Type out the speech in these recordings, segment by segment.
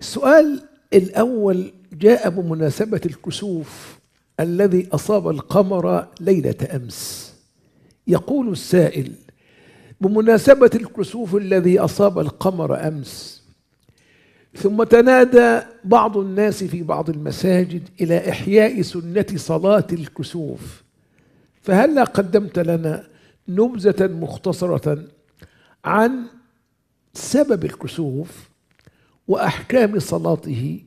السؤال الأول جاء بمناسبة الكسوف الذي أصاب القمر ليلة أمس يقول السائل بمناسبة الكسوف الذي أصاب القمر أمس ثم تنادى بعض الناس في بعض المساجد إلى إحياء سنة صلاة الكسوف فهلا قدمت لنا نبذة مختصرة عن سبب الكسوف وأحكام صلاته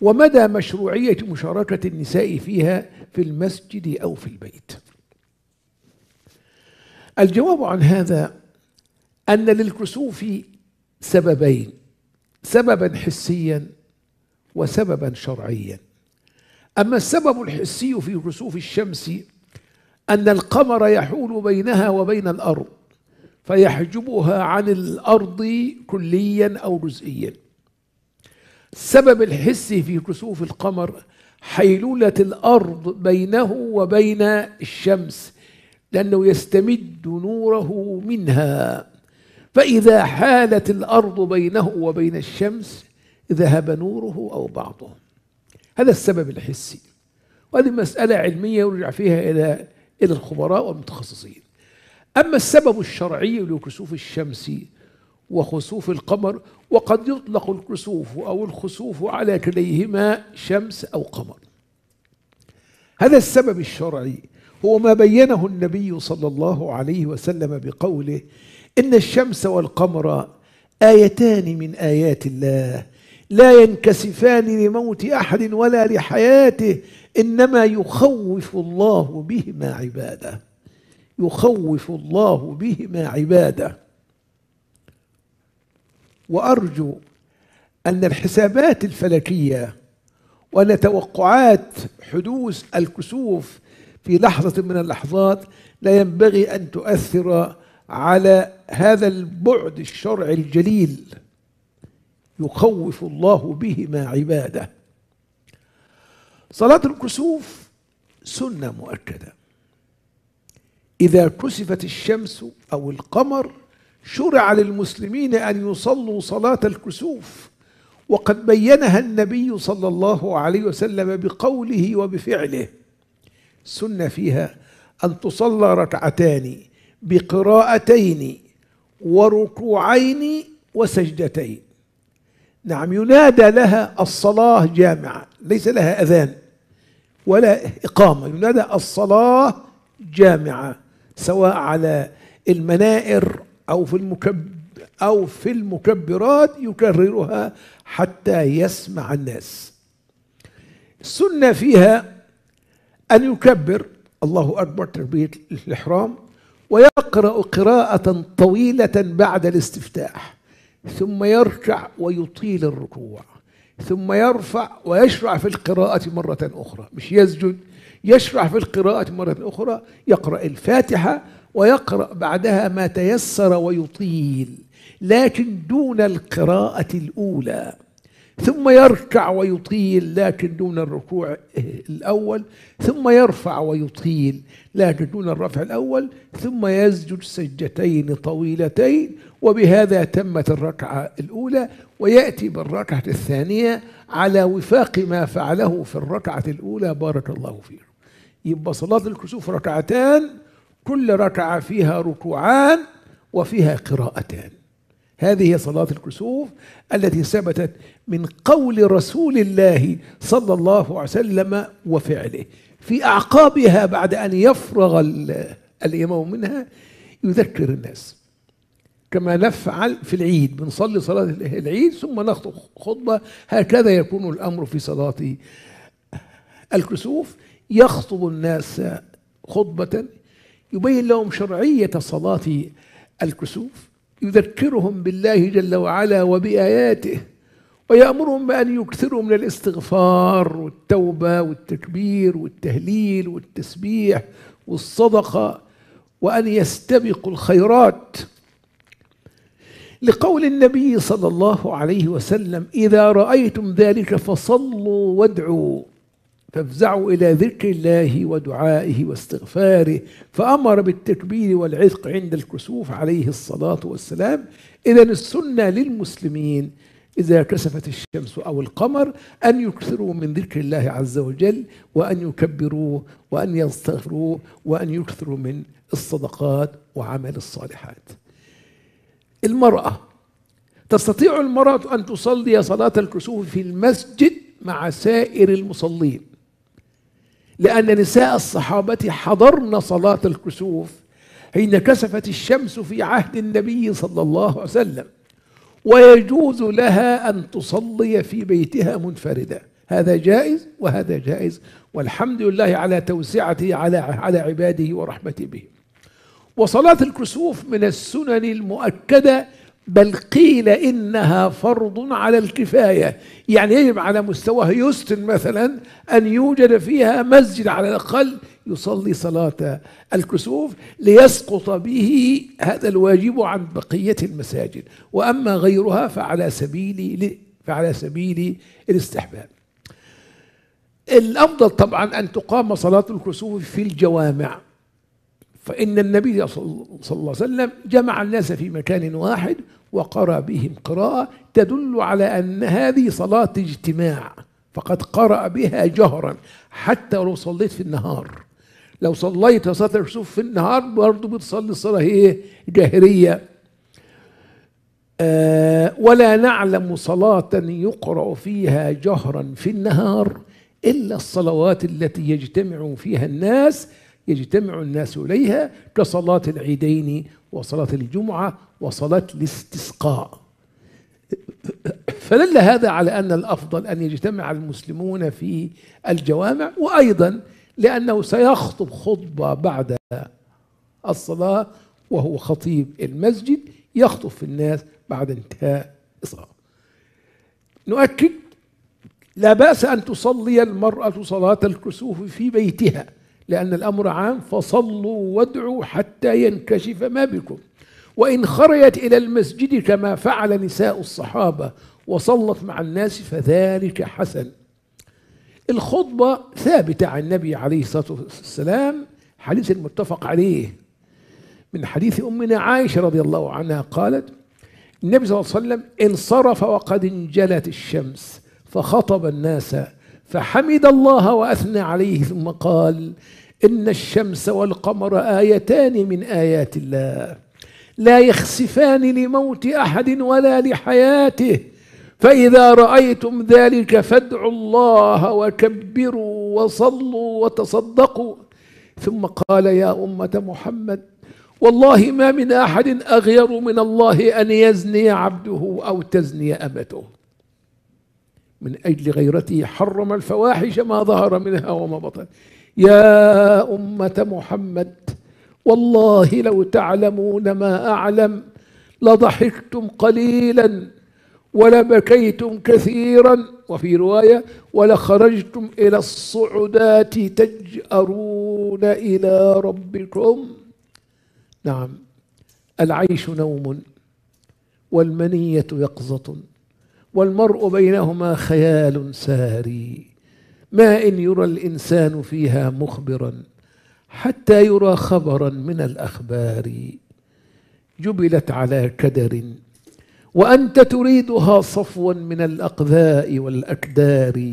ومدى مشروعية مشاركة النساء فيها في المسجد أو في البيت الجواب عن هذا أن للكسوف سببين سببا حسيا وسببا شرعيا أما السبب الحسي في كسوف الشمس أن القمر يحول بينها وبين الأرض فيحجبها عن الأرض كليا أو جزئيا السبب الحسي في كسوف القمر حيلولة الأرض بينه وبين الشمس لأنه يستمد نوره منها فإذا حالت الأرض بينه وبين الشمس ذهب نوره أو بعضه هذا السبب الحسي وهذه مسألة علمية يرجع فيها إلى إلى الخبراء والمتخصصين أما السبب الشرعي لكسوف الشمس وخسوف القمر وقد يطلق الكسوف أو الخسوف على كليهما شمس أو قمر هذا السبب الشرعي هو ما بينه النبي صلى الله عليه وسلم بقوله إن الشمس والقمر آيتان من آيات الله لا ينكسفان لموت أحد ولا لحياته إنما يخوف الله بهما عباده يخوف الله بهما عباده وارجو ان الحسابات الفلكيه وان توقعات حدوث الكسوف في لحظه من اللحظات لا ينبغي ان تؤثر على هذا البعد الشرعي الجليل يخوف الله بهما عباده صلاه الكسوف سنه مؤكده اذا كسفت الشمس او القمر شرع للمسلمين أن يصلوا صلاة الكسوف وقد بينها النبي صلى الله عليه وسلم بقوله وبفعله سنة فيها أن تصلى ركعتان بقراءتين وركوعين وسجدتين نعم ينادى لها الصلاة جامعة ليس لها أذان ولا إقامة ينادى الصلاة جامعة سواء على المنائر أو في المكب أو في المكبرات يكررها حتى يسمع الناس السنة فيها أن يكبر الله أكبر تربية الإحرام ويقرأ قراءة طويلة بعد الاستفتاح ثم يركع ويطيل الركوع ثم يرفع ويشرع في القراءة مرة أخرى مش يسجد يشرع في القراءة مرة أخرى يقرأ الفاتحة ويقرأ بعدها ما تيسر ويطيل لكن دون القراءة الأولى ثم يركع ويطيل لكن دون الركوع الأول ثم يرفع ويطيل لكن دون الرفع الأول ثم يسجد سجدتين طويلتين وبهذا تمت الركعة الأولى ويأتي بالركعة الثانية على وفاق ما فعله في الركعة الأولى بارك الله فيه يبقى صلاة الكسوف ركعتان كل ركعة فيها ركوعان وفيها قراءتان هذه هي صلاة الكسوف التي ثبتت من قول رسول الله صلى الله عليه وسلم وفعله في أعقابها بعد أن يفرغ الإمام منها يذكر الناس كما نفعل في العيد بنصلي صلاة العيد ثم نخطب خطبة هكذا يكون الأمر في صلاة الكسوف يخطب الناس خطبة يبين لهم شرعية صلاة الكسوف يذكرهم بالله جل وعلا وبآياته ويأمرهم بأن يكثروا من الاستغفار والتوبة والتكبير والتهليل والتسبيح والصدقة وأن يستبقوا الخيرات لقول النبي صلى الله عليه وسلم إذا رأيتم ذلك فصلوا وادعوا فافزعوا إلى ذكر الله ودعائه واستغفاره فأمر بالتكبير والعتق عند الكسوف عليه الصلاة والسلام إذا السنة للمسلمين إذا كسفت الشمس أو القمر أن يكثروا من ذكر الله عز وجل وأن يكبروه وأن يستغفروه وأن يكثروا من الصدقات وعمل الصالحات المرأة تستطيع المرأة أن تصلي صلاة الكسوف في المسجد مع سائر المصلين لأن نساء الصحابة حضرن صلاة الكسوف حين كسفت الشمس في عهد النبي صلى الله عليه وسلم ويجوز لها أن تصلي في بيتها منفردة هذا جائز وهذا جائز والحمد لله على توسعته على على عباده ورحمته به وصلاة الكسوف من السنن المؤكدة بل قيل إنها فرض على الكفاية يعني يجب على مستوى هيوستن مثلا أن يوجد فيها مسجد على الأقل يصلي صلاة الكسوف ليسقط به هذا الواجب عن بقية المساجد وأما غيرها فعلى سبيل فعلى سبيل الاستحباب الأفضل طبعا أن تقام صلاة الكسوف في الجوامع فإن النبي صلى الله عليه وسلم جمع الناس في مكان واحد وقرأ بهم قراءة تدل على أن هذه صلاة اجتماع فقد قرأ بها جهرا حتى لو صليت في النهار لو صليت صلاة الكسوف في النهار برضه بتصلي الصلاة إيه جهرية آه ولا نعلم صلاة يقرأ فيها جهرا في النهار إلا الصلوات التي يجتمع فيها الناس يجتمع الناس إليها كصلاة العيدين وصلاة الجمعة وصلاة الاستسقاء فدل هذا على أن الأفضل أن يجتمع المسلمون في الجوامع وأيضا لأنه سيخطب خطبة بعد الصلاة وهو خطيب المسجد يخطب في الناس بعد انتهاء الصلاة نؤكد لا بأس أن تصلي المرأة صلاة الكسوف في بيتها لأن الأمر عام فصلوا وادعوا حتى ينكشف ما بكم وإن خرجت إلى المسجد كما فعل نساء الصحابة وصلت مع الناس فذلك حسن الخطبة ثابتة عن النبي عليه الصلاة والسلام حديث متفق عليه من حديث أمنا عائشة رضي الله عنها قالت النبي صلى الله عليه وسلم انصرف وقد انجلت الشمس فخطب الناس فحمد الله واثنى عليه ثم قال ان الشمس والقمر ايتان من ايات الله لا يخسفان لموت احد ولا لحياته فاذا رايتم ذلك فادعوا الله وكبروا وصلوا وتصدقوا ثم قال يا امه محمد والله ما من احد اغير من الله ان يزني عبده او تزني امته من أجل غيرته حرم الفواحش ما ظهر منها وما بطن يا أمة محمد والله لو تعلمون ما أعلم لضحكتم قليلا ولبكيتم كثيرا وفي رواية ولخرجتم إلى الصعدات تجأرون إلى ربكم نعم العيش نوم والمنية يقظة والمرء بينهما خيال ساري ما إن يرى الإنسان فيها مخبرا حتى يرى خبرا من الأخبار جبلت على كدر وأنت تريدها صفوا من الأقذاء والأكدار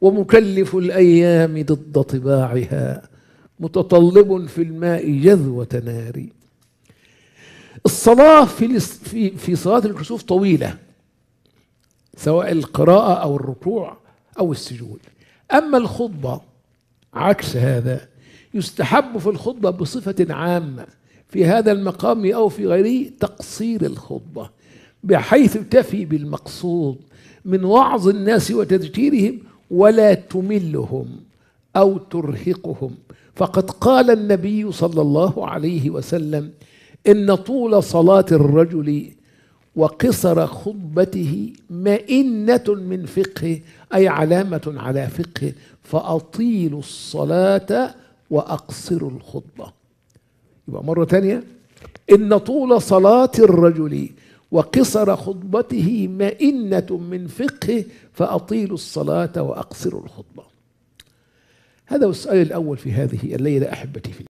ومكلف الأيام ضد طباعها متطلب في الماء جذوة نار الصلاة في في صلاة الكسوف طويلة سواء القراءة أو الركوع أو السجود أما الخطبة عكس هذا يستحب في الخطبة بصفة عامة في هذا المقام أو في غيره تقصير الخطبة بحيث تفي بالمقصود من وعظ الناس وتذكيرهم ولا تملهم أو ترهقهم فقد قال النبي صلى الله عليه وسلم إن طول صلاة الرجل وقصر خطبته مئنة من فقهه أي علامة على فقهه فأطيلوا الصلاة وأقصروا الخطبة يبقى مرة ثانية إن طول صلاة الرجل وقصر خطبته مئنة من فقهه فأطيلوا الصلاة وأقصروا الخطبة هذا هو السؤال الأول في هذه الليلة أحبتي في